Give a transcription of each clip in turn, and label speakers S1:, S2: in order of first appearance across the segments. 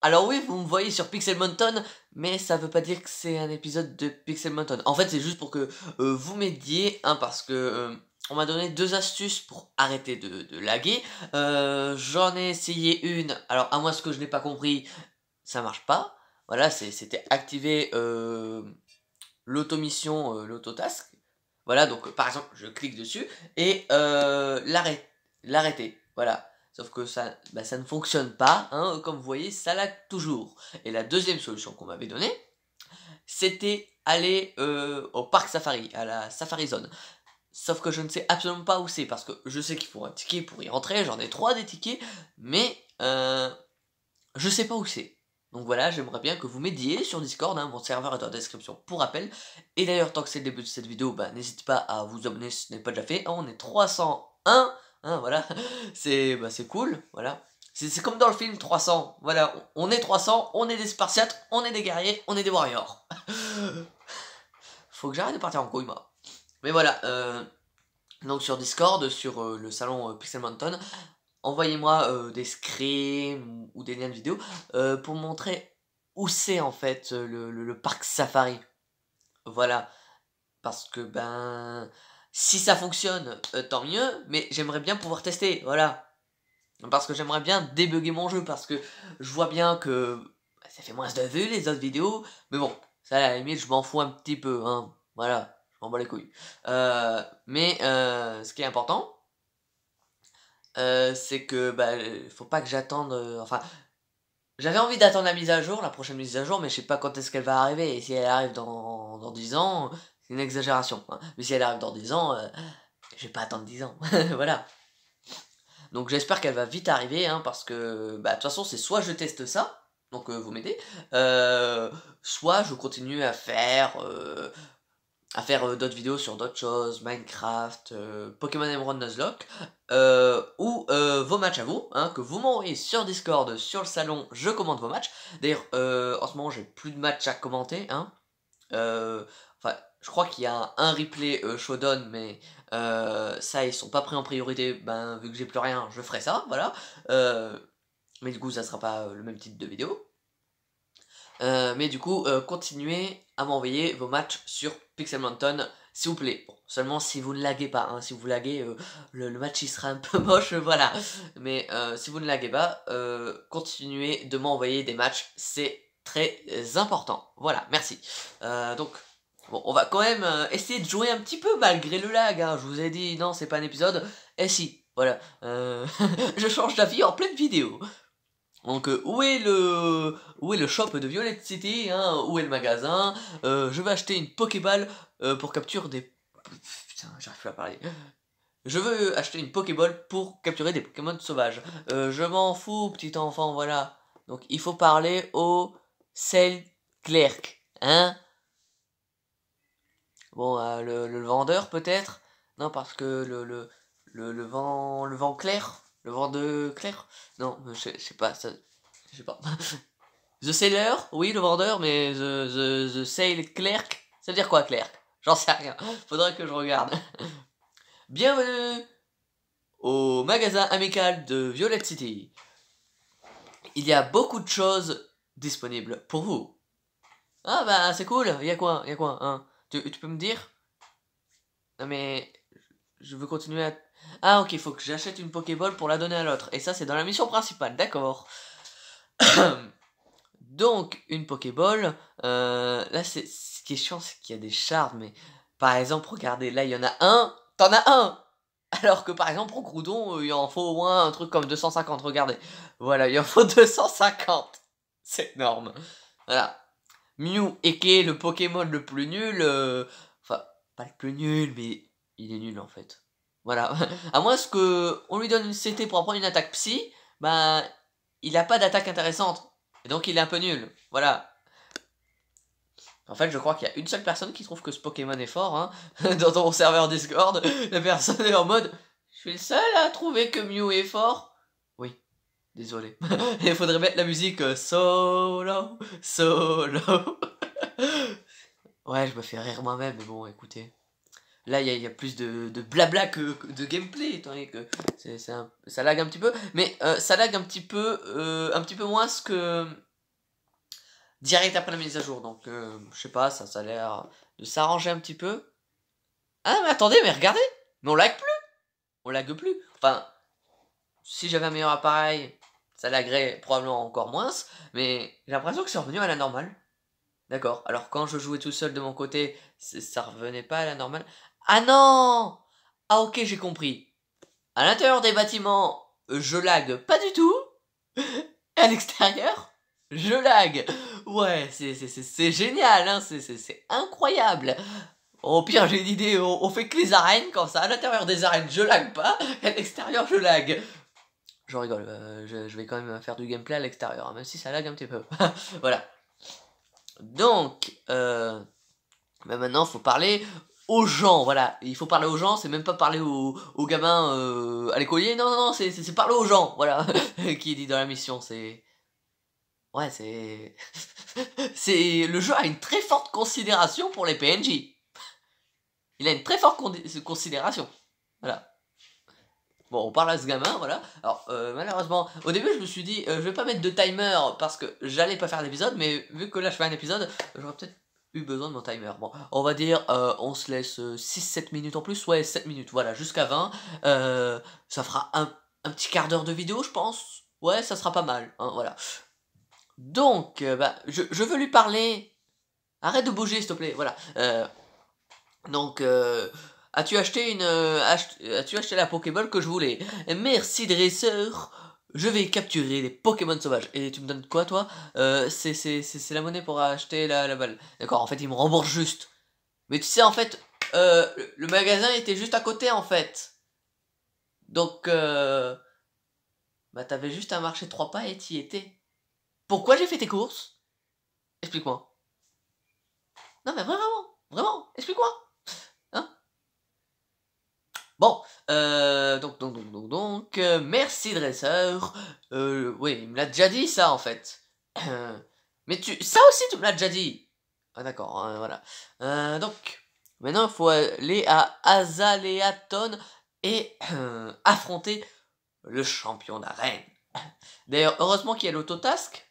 S1: Alors oui, vous me voyez sur Pixel Mountain, mais ça veut pas dire que c'est un épisode de Pixel Mountain. En fait, c'est juste pour que euh, vous m'aidiez, hein, parce que euh, on m'a donné deux astuces pour arrêter de, laguer. Euh, j'en ai essayé une, alors à moi ce que je n'ai pas compris, ça marche pas. Voilà, c'était activer l'automission, l'autotask. Voilà, donc par exemple, je clique dessus et l'arrêter. Voilà. Sauf que ça, bah, ça ne fonctionne pas, hein, comme vous voyez, ça l'a toujours. Et la deuxième solution qu'on m'avait donnée, c'était aller euh, au parc safari, à la safari zone. Sauf que je ne sais absolument pas où c'est, parce que je sais qu'il faut un ticket pour y rentrer, j'en ai trois des tickets, mais euh, je sais pas où c'est. Donc voilà, j'aimerais bien que vous m'aidiez sur Discord, hein, mon serveur est dans la description pour rappel. Et d'ailleurs, tant que c'est le début de cette vidéo, bah, n'hésitez pas à vous abonner si ce n'est pas déjà fait. Hein, on est 301 Hein, voilà, c'est bah, cool, voilà. C'est comme dans le film 300, voilà, on est 300, on est des Spartiates, on est des guerriers, on est des warriors. Faut que j'arrête de partir en couille, Mais voilà, euh, donc sur Discord, sur euh, le salon euh, Pixel Mountain, envoyez-moi des screens ou des liens de vidéo pour montrer où c'est en fait le, parc safari. Voilà, parce que ben si ça fonctionne, euh, tant mieux, mais j'aimerais bien pouvoir tester, voilà. Parce que j'aimerais bien débugger mon jeu, parce que je vois bien que bah, ça fait moins de vues les autres vidéos, mais bon, ça à la limite, je m'en fous un petit peu, hein, voilà, je m'en bats les couilles. Euh, mais euh, ce qui est important, c'est que, bah, faut pas que j'attende, enfin, j'avais envie d'attendre la mise à jour, la prochaine mise à jour, mais je sais pas quand est-ce qu'elle va arriver, et si elle arrive dans, dans 10 ans, c'est une exagération. Hein. Mais si elle arrive dans 10 ans, j'ai euh, je vais pas attendre 10 ans. voilà. Donc j'espère qu'elle va vite arriver, hein, parce que bah, de toute façon, c'est soit je teste ça, donc euh, vous m'aidez, euh, soit je continue à faire, à faire d'autres vidéos sur d'autres choses, Minecraft, Pokémon Emerald Nuzlocke, ou vos matchs à vous, hein, que vous m'envoyez sur Discord, sur le salon, je commande vos matchs. D'ailleurs, en ce moment, j'ai plus de matchs à commenter, hein. Enfin, je crois qu'il y a un replay euh, showdown, mais euh, ça, ils sont pas pris en priorité. Ben, vu que j'ai plus rien, je ferai ça, voilà. Euh, mais du coup, ça sera pas le même titre de vidéo. mais du coup, continuez à m'envoyer vos matchs sur Pixel Mountain, s'il vous plaît. Bon, seulement si vous ne laguez pas. Hein. Si vous laguez, le, le, match il sera un peu moche, voilà. Mais si vous ne laguez pas, continuez de m'envoyer des matchs, c'est très important. Voilà, merci. donc, Bon, on va quand même euh, essayer de jouer un petit peu malgré le lag. Hein. Je vous ai dit, non, c'est pas un épisode. Et eh si, voilà. Euh, je change d'avis en pleine vidéo. Donc, euh, où, est le, où est le shop de Violet City hein Où est le magasin Je vais acheter une Pokéball pour capturer des... Putain, j'arrive pas à parler. Je veux acheter une Pokéball pour capturer des Pokémon sauvages. je m'en fous, petit enfant, voilà. Donc, il faut parler au Cell Clerk. Hein Bon, euh, le, vendeur peut-être Non, parce que le, le, vent, le vent clair Le vent de clair Non, je, sais pas, ça, je sais pas. the seller Oui, le vendeur, mais the, the, sale clerk Ça veut dire quoi, clerk J'en sais rien, faudrait que je regarde. Bienvenue au magasin amical de Violet City. Il y a beaucoup de choses disponibles pour vous. Ah bah c'est cool, y a quoi, y a quoi, hein tu, peux me dire Non mais je veux continuer à... Ah ok, il faut que j'achète une Pokéball pour la donner à l'autre. Et ça c'est dans la mission principale, d'accord. Donc une Pokéball, euh, là c'est ce qui est chiant c'est qu'il y a des shards. mais par exemple regardez, là il y en a un, t'en as un alors que par exemple, au Groudon, euh, il en faut au moins un truc comme 250. Regardez. Voilà, il en faut 250. C'est énorme. Voilà. Mew et est le Pokémon le plus nul, euh, enfin pas le plus nul, mais il est nul en fait. Voilà. à moins que on lui donne une CT pour apprendre une attaque psy, bah il a pas d'attaque intéressante. Et donc il est un peu nul. Voilà. En fait, je crois qu'il y a une seule personne qui trouve que ce Pokémon est fort, hein, dans ton serveur Discord. La personne est en mode, je suis le seul à trouver que Mew est fort. Désolé. Il faudrait mettre la musique euh, solo, solo. ouais, je me fais rire moi-même, mais bon, écoutez. Là, il y, a plus de, blabla que, de gameplay, étant que ça lag un petit peu. Mais euh, ça lag un petit peu, euh, un petit peu moins ce que direct après la mise à jour. Donc, je sais pas, ça, ça a l'air de s'arranger un petit peu. Ah, mais attendez, mais regardez Mais on lag plus On lag plus Enfin, si j'avais un meilleur appareil, ça laguerait probablement encore moins, mais j'ai l'impression que c'est revenu à la normale. D'accord. Alors quand je jouais tout seul de mon côté, ça revenait pas à la normale. Ah non Ah ok, j'ai compris. À l'intérieur des bâtiments, je lag pas du tout. à l'extérieur, je lag. Ouais, c'est génial, hein, c'est incroyable. Au pire, j'ai une idée, on, fait que les arènes comme ça. À l'intérieur des arènes, je lag pas. Et à l'extérieur, je lag. Je rigole, euh, je, vais quand même faire du gameplay à l'extérieur, hein, même si ça lag un petit peu. voilà. Donc, maintenant, euh, bah il maintenant, faut parler aux gens, voilà. Il faut parler aux gens, c'est même pas parler aux, aux gamins euh, à l'écolier, non, non, non, c'est parler aux gens, voilà, qui est dit dans la mission, c'est... Ouais, c'est... c'est... Le jeu a une très forte considération pour les PNJ. Il a une très forte considération. Voilà. Bon, on parle à ce gamin, voilà. Alors, euh, malheureusement, au début, je me suis dit, euh, je vais pas mettre de timer parce que j'allais pas faire d'épisode, mais vu que là, je fais un épisode, j'aurais peut-être eu besoin de mon timer. Bon, on va dire, euh, on se laisse 6-7 minutes en plus. Ouais, 7 minutes, voilà, jusqu'à 20. ça fera un, petit quart d'heure de vidéo, je pense. Ouais, ça sera pas mal, hein, voilà. Donc, bah, je, veux lui parler. Arrête de bouger, s'il te plaît, voilà. donc, euh... As-tu acheté une, euh, as-tu acheté la Pokéball que je voulais Merci dresseur. Je vais capturer les Pokémon sauvages. Et tu me donnes quoi, toi euh, C'est la monnaie pour acheter la, la balle. D'accord, en fait, il me rembourse juste. Mais tu sais, en fait, euh, le magasin était juste à côté, en fait. Donc, bah, t'avais juste à marcher trois pas et t'y étais. Pourquoi j'ai fait tes courses Explique-moi. Non, mais vraiment, vraiment, explique-moi. merci dresseur. Euh, oui, il me l'a déjà dit ça en fait. Mais tu, ça aussi tu me l'as déjà dit. Ah d'accord, hein, voilà. Euh, donc, maintenant il faut aller à Azaleaton et affronter le champion d'arène. D'ailleurs, heureusement qu'il y a l'autotask.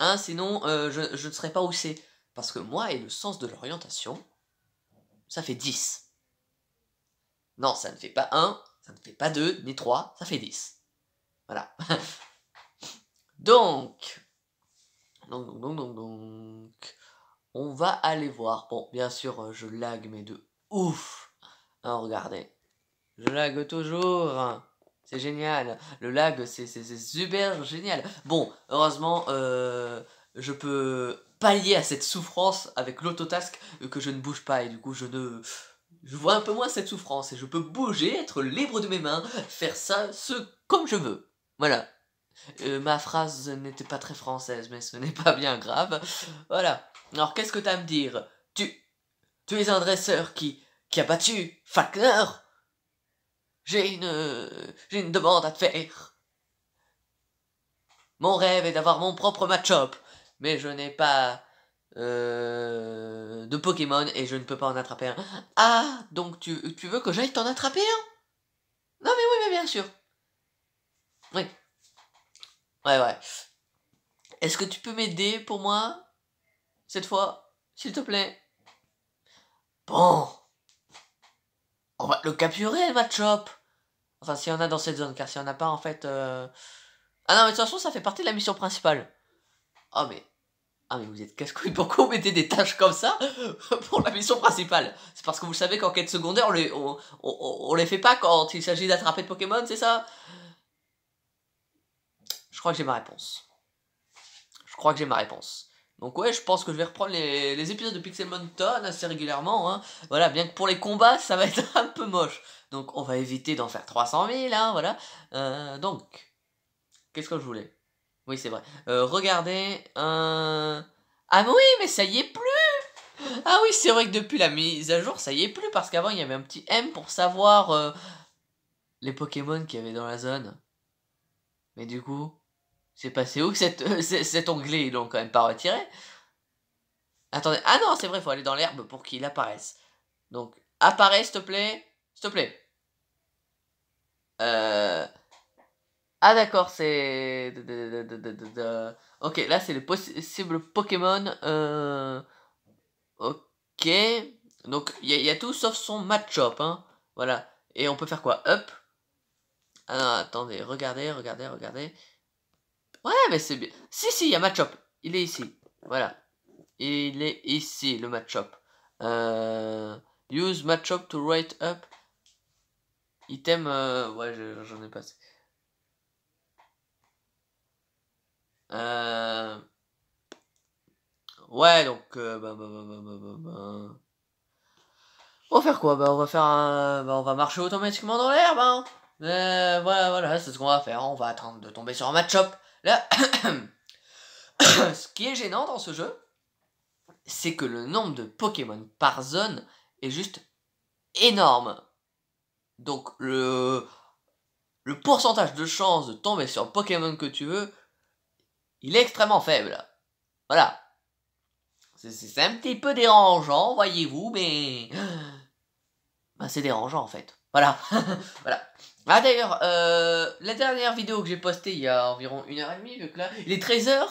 S1: Hein, sinon, euh, je, ne serais pas où c'est. Parce que moi et le sens de l'orientation, ça fait 10. Non, ça ne fait pas 1, ça ne fait pas 2, ni 3, ça fait 10. Voilà. donc, donc, donc, donc, donc, on va aller voir. Bon, bien sûr, euh, je lag, mais de ouf. Hein, regardez. Je lag toujours. C'est génial. Le lag, c'est super génial. Bon, heureusement, euh, je peux pallier à cette souffrance avec l'autotask que je ne bouge pas et du coup je ne je vois un peu moins cette souffrance et je peux bouger, être libre de mes mains, faire ça, ce comme je veux. Voilà. Euh, ma phrase n'était pas très française, mais ce n'est pas bien grave. Voilà. Alors qu'est-ce que t'as à me dire Tu, tu es un dresseur qui, qui a battu Falkner. J'ai une, euh, j'ai une demande à te faire. Mon rêve est d'avoir mon propre match-up, mais je n'ai pas euh, de Pokémon et je ne peux pas en attraper un. Ah, donc tu, veux que j'aille t'en attraper un Non mais oui, mais bien sûr. Oui. Ouais, ouais. Est-ce que tu peux m'aider pour moi Cette fois, s'il te plaît. Bon. On va le capturer, le chop. Enfin, si on a dans cette zone, car si on n'a a pas, en fait... Euh. Ah non, mais de toute façon, ça fait partie de la mission principale. Oh, mais ah mais vous êtes casse couilles pourquoi vous mettez des tâches comme ça pour la mission principale C'est parce que vous savez qu'en quête secondaire, on les, on, les fait pas quand il s'agit d'attraper de Pokémon, c'est ça Je crois que j'ai ma réponse. Je crois que j'ai ma réponse. Donc ouais, je pense que je vais reprendre les, épisodes de Pixelmon Ton assez régulièrement. Hein. Voilà, bien que pour les combats, ça va être un peu moche. Donc on va éviter d'en faire 300 000, hein, voilà. Euh, donc, qu'est-ce que je voulais oui, c'est vrai. Euh, regardez un. Ah oui, mais ça y est plus Ah oui, c'est vrai que depuis la mise à jour, ça y est plus, parce qu'avant, il y avait un petit M pour savoir euh, les Pokémon qu'il y avait dans la zone. Mais du coup, c'est passé où que cet euh, onglet, ils l'ont quand même pas retiré Attendez, ah non, c'est vrai, faut aller dans l'herbe pour qu'il apparaisse. Donc, apparaît, s'il te plaît, s'il te plaît. Euh... Ah d'accord, c'est... Ok, là c'est le possible Pokémon. Euh, ok. Donc il y, a tout sauf son match-up. Hein. Voilà. Et on peut faire quoi Up ah attendez, regardez, regardez, regardez. Ouais, mais c'est bien. Si, si, il y a match-up. Il est ici. Voilà. Il est ici, le match-up. Euh, use match-up to write up. Item... Euh, ouais, j'en ai passé. Euh... Ouais, donc... Euh, bah, bah, on va faire quoi bah, On va faire on va marcher automatiquement dans l'herbe ben voilà, voilà, c'est ce qu'on va faire. On va attendre de tomber sur un match-up. Là, ce qui est gênant dans ce jeu, c'est que le nombre de Pokémon par zone est juste énorme. Donc le, le pourcentage de chance de tomber sur Pokémon que tu veux il est extrêmement faible. Voilà. C'est un petit peu dérangeant, voyez-vous, mais... Bah, c'est dérangeant, en fait. Voilà. voilà. Ah, d'ailleurs, euh, la dernière vidéo que j'ai postée il y a environ une heure et demie, vu Il est 13h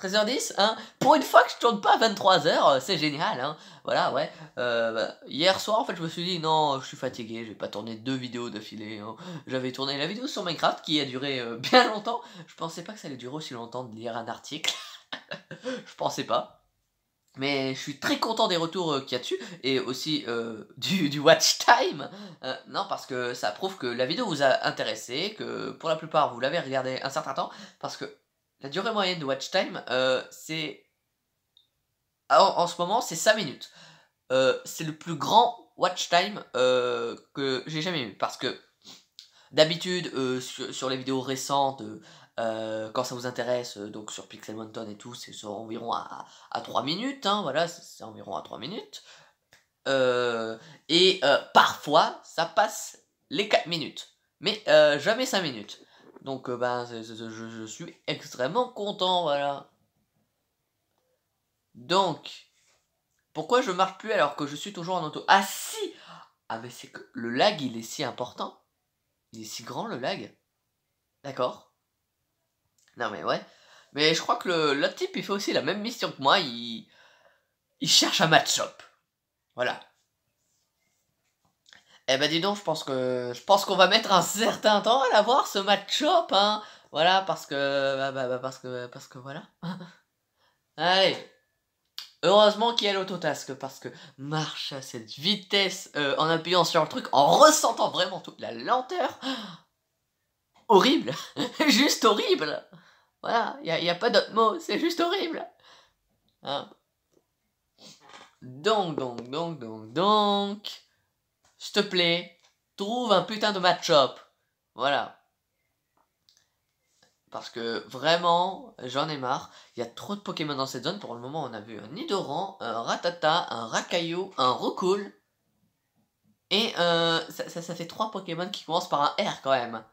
S1: 13h10, hein Pour une fois que je tourne pas à 23h, euh, c'est génial, hein Voilà, ouais. Euh, bah, hier soir, en fait, je me suis dit, non, je suis fatigué, je vais pas tourner deux vidéos d'affilée. Hein. J'avais tourné la vidéo sur Minecraft qui a duré euh, bien longtemps. Je pensais pas que ça allait durer aussi longtemps de lire un article. je pensais pas. Mais je suis très content des retours qu'il y a dessus et aussi du, watch time. non, parce que ça prouve que la vidéo vous a intéressé, que pour la plupart vous l'avez regardé un certain temps. Parce que la durée moyenne de watch time, euh, c'est. En, ce moment, c'est 5 minutes. Euh, c'est le plus grand watch time euh, que j'ai jamais eu. Parce que, d'habitude, sur, les vidéos récentes, quand ça vous intéresse, donc sur Pixel Mountain et tout, c'est environ à, 3 minutes. Hein, voilà, c'est environ à 3 minutes. et parfois, ça passe les 4 minutes. Mais jamais 5 minutes. Donc, euh, ben je, suis extrêmement content, voilà. Donc, pourquoi je marche plus alors que je suis toujours en auto Ah si Ah mais c'est que le lag, il est si important. Il est si grand, le lag. D'accord. Non mais ouais. Mais je crois que le, type, il fait aussi la même mission que moi. Il, il cherche un match-up. Voilà. Eh ben dis donc, je pense que je pense qu'on va mettre un certain temps à l'avoir voir ce match-up, hein. Voilà, parce que bah, bah, bah parce que parce que voilà. Allez. Heureusement qu'il y a l'autotask parce que marche à cette vitesse euh, en appuyant sur le truc, en ressentant vraiment toute la lenteur. Horrible, juste horrible. Voilà, il n'y a, pas d'autre mot, c'est juste horrible. Hein. Donc, donc, donc, donc, donc s'il te plaît, trouve un putain de match-up. Voilà. Parce que vraiment, j'en ai marre. Il y a trop de Pokémon dans cette zone. Pour le moment, on a vu un Nidoran, un Ratata, un Rakaillou, un Rukul Et euh, ça, fait trois Pokémon qui commencent par un R quand même.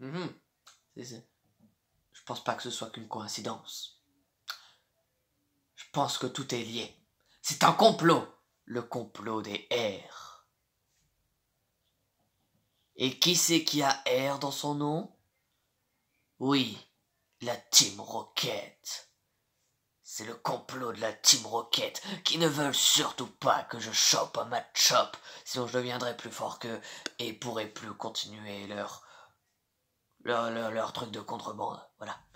S1: Mhm. Je pense pas que ce soit qu'une coïncidence. Je pense que tout est lié. C'est un complot le complot des R. Et qui c'est qui a R dans son nom Oui, la Team Rocket. C'est le complot de la Team Rocket qui ne veulent surtout pas que je chope un match sinon je deviendrai plus fort qu'eux et pourrai plus continuer leur, leur, leur truc de contrebande. Voilà.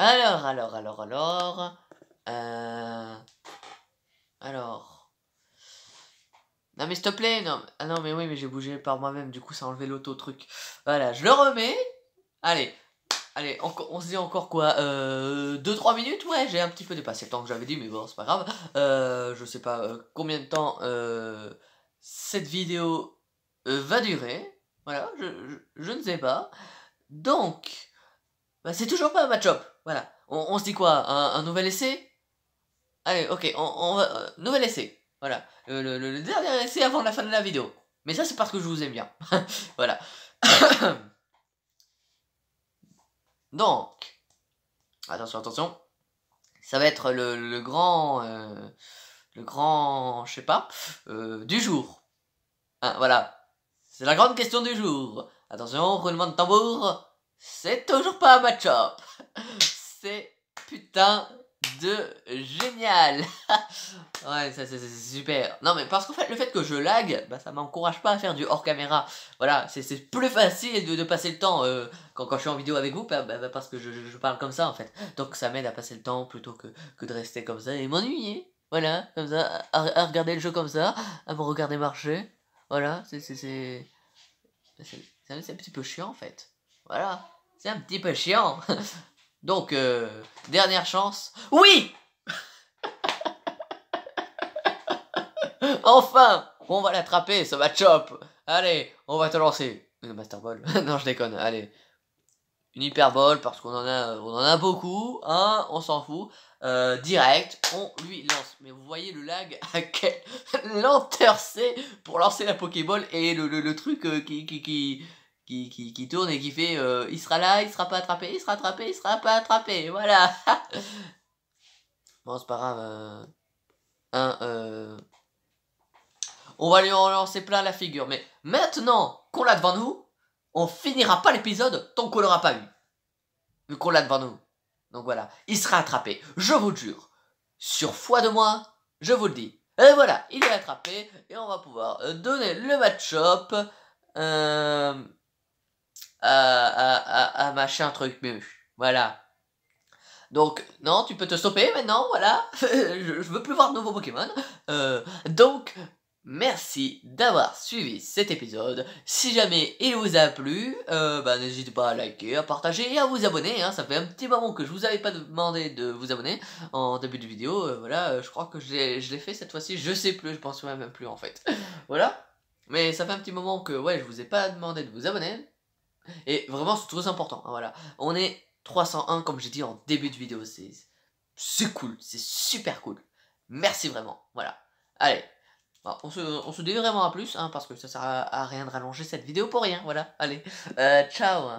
S1: Alors, alors, alors, alors. Euh, alors. Non mais s'il te plaît, non. Ah non mais oui mais j'ai bougé par moi-même, du coup ça a enlevé l'auto-truc. Voilà, je le remets. Allez, Allez, on, se dit encore quoi 2-3 euh, minutes Ouais, j'ai un petit peu dépassé le temps que j'avais dit, mais bon, c'est pas grave. Euh, je sais pas combien de temps cette vidéo va durer. Voilà, je, ne sais pas. Donc, bah, c'est toujours pas un match-up. Voilà, on, se dit quoi un nouvel essai Allez, ok, on, va. Euh, nouvel essai. Voilà. Le, dernier essai avant la fin de la vidéo. Mais ça, c'est parce que je vous aime bien. voilà. Donc. Attention, attention. Ça va être le, grand. Euh, le grand. Je sais pas. Euh, du jour. Hein, voilà. C'est la grande question du jour. Attention, roulement de tambour. C'est toujours pas un match-up. C'est putain de génial Ouais, ça c'est super. Non mais parce qu'en fait le fait que je lag, bah ça m'encourage pas à faire du hors caméra. Voilà, c'est plus facile de, passer le temps euh, quand, quand, je suis en vidéo avec vous, bah, bah, bah parce que je, parle comme ça en fait. Donc ça m'aide à passer le temps plutôt que, de rester comme ça et m'ennuyer. Voilà, comme ça, à, regarder le jeu comme ça, à me regarder marcher. Voilà, c'est... C'est un petit peu chiant en fait. Voilà, c'est un petit peu chiant. Donc, euh, dernière chance. Oui Enfin On va l'attraper, ça va chop. Allez, on va te lancer. Une euh, Master Ball. non, je déconne, allez. Une hyperbole, parce qu'on en a en a beaucoup, hein, on s'en fout. Euh, direct, on lui lance. Mais vous voyez le lag à quelle lenteur c'est pour lancer la Pokéball et le, truc qui, qui, qui qui, tourne et qui fait euh, il sera là, il sera pas attrapé, il sera attrapé, il sera pas attrapé, voilà. bon, c'est pas grave. Euh, hein, euh, on va lui relancer lancer plein la figure, mais maintenant qu'on l'a devant nous, on finira pas l'épisode tant qu'on l'aura pas eu. Vu qu'on l'a devant nous. Donc voilà, il sera attrapé, je vous le jure. Sur foi de moi, je vous le dis. Et voilà, il est attrapé et on va pouvoir donner le match-up. Euh à, à, à machin truc mais Voilà. Donc, non, tu peux te stopper maintenant, voilà. je, veux plus voir de nouveaux Pokémon. Euh, donc, merci d'avoir suivi cet épisode. Si jamais il vous a plu, euh, bah, n'hésitez pas à liker, à partager et à vous abonner. Hein. Ça fait un petit moment que je vous avais pas demandé de vous abonner en début de vidéo. Euh, voilà, euh, je crois que je l'ai fait cette fois-ci. Je sais plus, je pense même plus en fait. voilà. Mais ça fait un petit moment que ouais, je vous ai pas demandé de vous abonner. Et vraiment, c'est très important. Hein, voilà. On est 301, comme j'ai dit en début de vidéo. C'est cool. C'est super cool. Merci vraiment. Voilà. Allez. on, se, on dit vraiment à plus, hein, parce que ça sert à, rien de rallonger cette vidéo pour rien. Voilà. Allez. Euh, ciao. Hein.